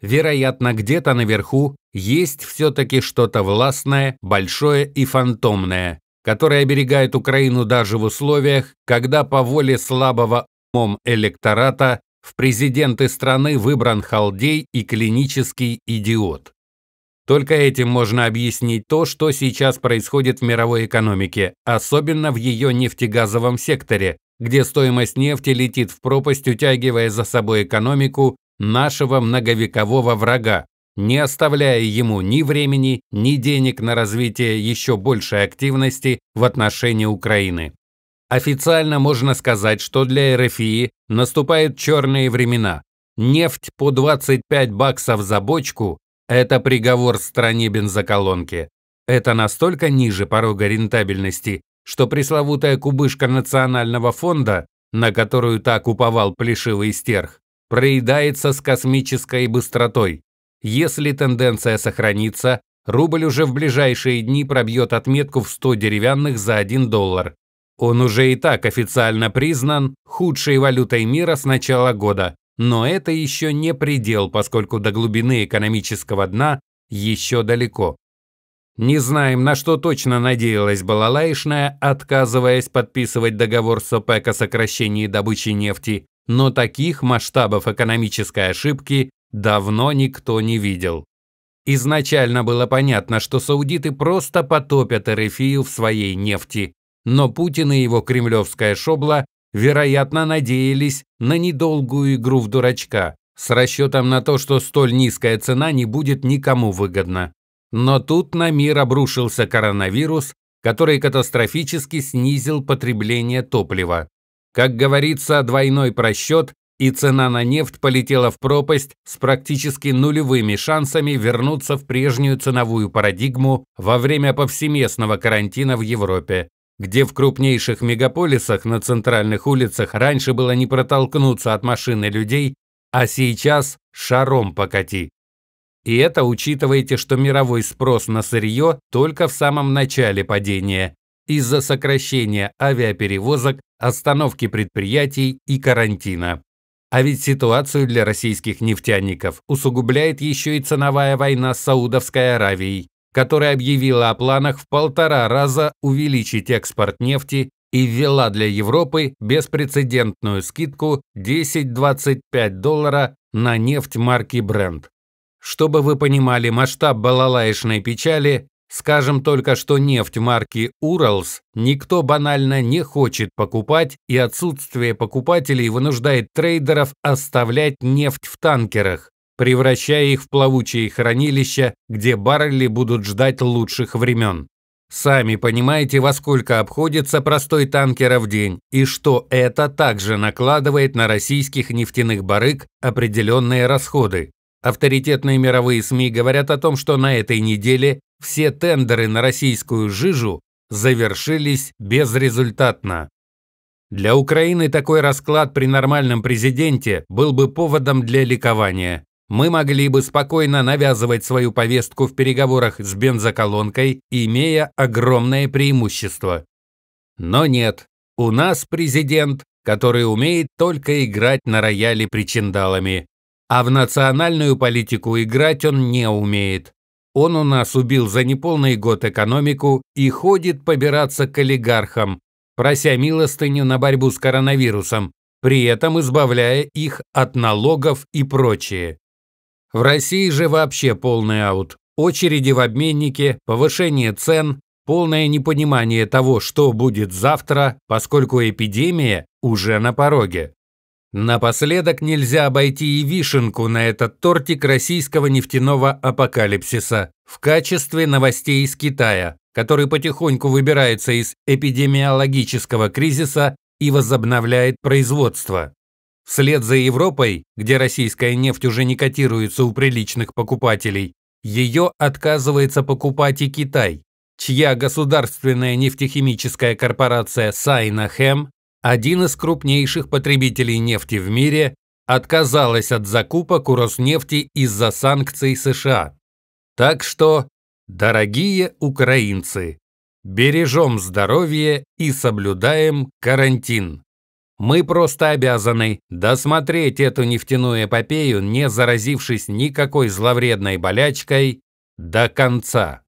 Вероятно, где-то наверху есть все-таки что-то властное, большое и фантомное, которое оберегает Украину даже в условиях, когда по воле слабого умом электората в президенты страны выбран халдей и клинический идиот. Только этим можно объяснить то, что сейчас происходит в мировой экономике, особенно в ее нефтегазовом секторе, где стоимость нефти летит в пропасть, утягивая за собой экономику нашего многовекового врага, не оставляя ему ни времени, ни денег на развитие еще большей активности в отношении Украины. Официально можно сказать, что для РФИ наступают черные времена. Нефть по 25 баксов за бочку – это приговор стране бензоколонки. Это настолько ниже порога рентабельности, что пресловутая кубышка национального фонда, на которую так уповал плешивый стерх, проедается с космической быстротой. Если тенденция сохранится, рубль уже в ближайшие дни пробьет отметку в 100 деревянных за 1 доллар. Он уже и так официально признан худшей валютой мира с начала года, но это еще не предел, поскольку до глубины экономического дна еще далеко. Не знаем, на что точно надеялась Балалайшная, отказываясь подписывать договор с ОПЕК о сокращении добычи нефти, но таких масштабов экономической ошибки давно никто не видел. Изначально было понятно, что саудиты просто потопят Эрефию в своей нефти, но Путин и его кремлевская шобла, вероятно, надеялись на недолгую игру в дурачка с расчетом на то, что столь низкая цена не будет никому выгодна. Но тут на мир обрушился коронавирус, который катастрофически снизил потребление топлива. Как говорится, двойной просчет, и цена на нефть полетела в пропасть с практически нулевыми шансами вернуться в прежнюю ценовую парадигму во время повсеместного карантина в Европе, где в крупнейших мегаполисах на центральных улицах раньше было не протолкнуться от машины людей, а сейчас шаром покати. И это учитывайте, что мировой спрос на сырье только в самом начале падения, из-за сокращения авиаперевозок, остановки предприятий и карантина. А ведь ситуацию для российских нефтяников усугубляет еще и ценовая война с Саудовской Аравией, которая объявила о планах в полтора раза увеличить экспорт нефти и ввела для Европы беспрецедентную скидку 10-25 доллара на нефть марки Brent. Чтобы вы понимали масштаб балалаишной печали, Скажем только, что нефть марки «Уралс» никто банально не хочет покупать, и отсутствие покупателей вынуждает трейдеров оставлять нефть в танкерах, превращая их в плавучие хранилища, где баррели будут ждать лучших времен. Сами понимаете, во сколько обходится простой танкер в день, и что это также накладывает на российских нефтяных барыг определенные расходы. Авторитетные мировые СМИ говорят о том, что на этой неделе все тендеры на российскую жижу завершились безрезультатно. Для Украины такой расклад при нормальном президенте был бы поводом для ликования. Мы могли бы спокойно навязывать свою повестку в переговорах с бензоколонкой, имея огромное преимущество. Но нет, у нас президент, который умеет только играть на рояле причиндалами. А в национальную политику играть он не умеет. Он у нас убил за неполный год экономику и ходит побираться к олигархам, прося милостыню на борьбу с коронавирусом, при этом избавляя их от налогов и прочее. В России же вообще полный аут. Очереди в обменнике, повышение цен, полное непонимание того, что будет завтра, поскольку эпидемия уже на пороге. Напоследок нельзя обойти и вишенку на этот тортик российского нефтяного апокалипсиса в качестве новостей из Китая, который потихоньку выбирается из эпидемиологического кризиса и возобновляет производство. Вслед за Европой, где российская нефть уже не котируется у приличных покупателей, ее отказывается покупать и Китай, чья государственная нефтехимическая корпорация Сайна Хэм один из крупнейших потребителей нефти в мире, отказалась от закупок у Роснефти из-за санкций США. Так что, дорогие украинцы, бережем здоровье и соблюдаем карантин. Мы просто обязаны досмотреть эту нефтяную эпопею, не заразившись никакой зловредной болячкой, до конца.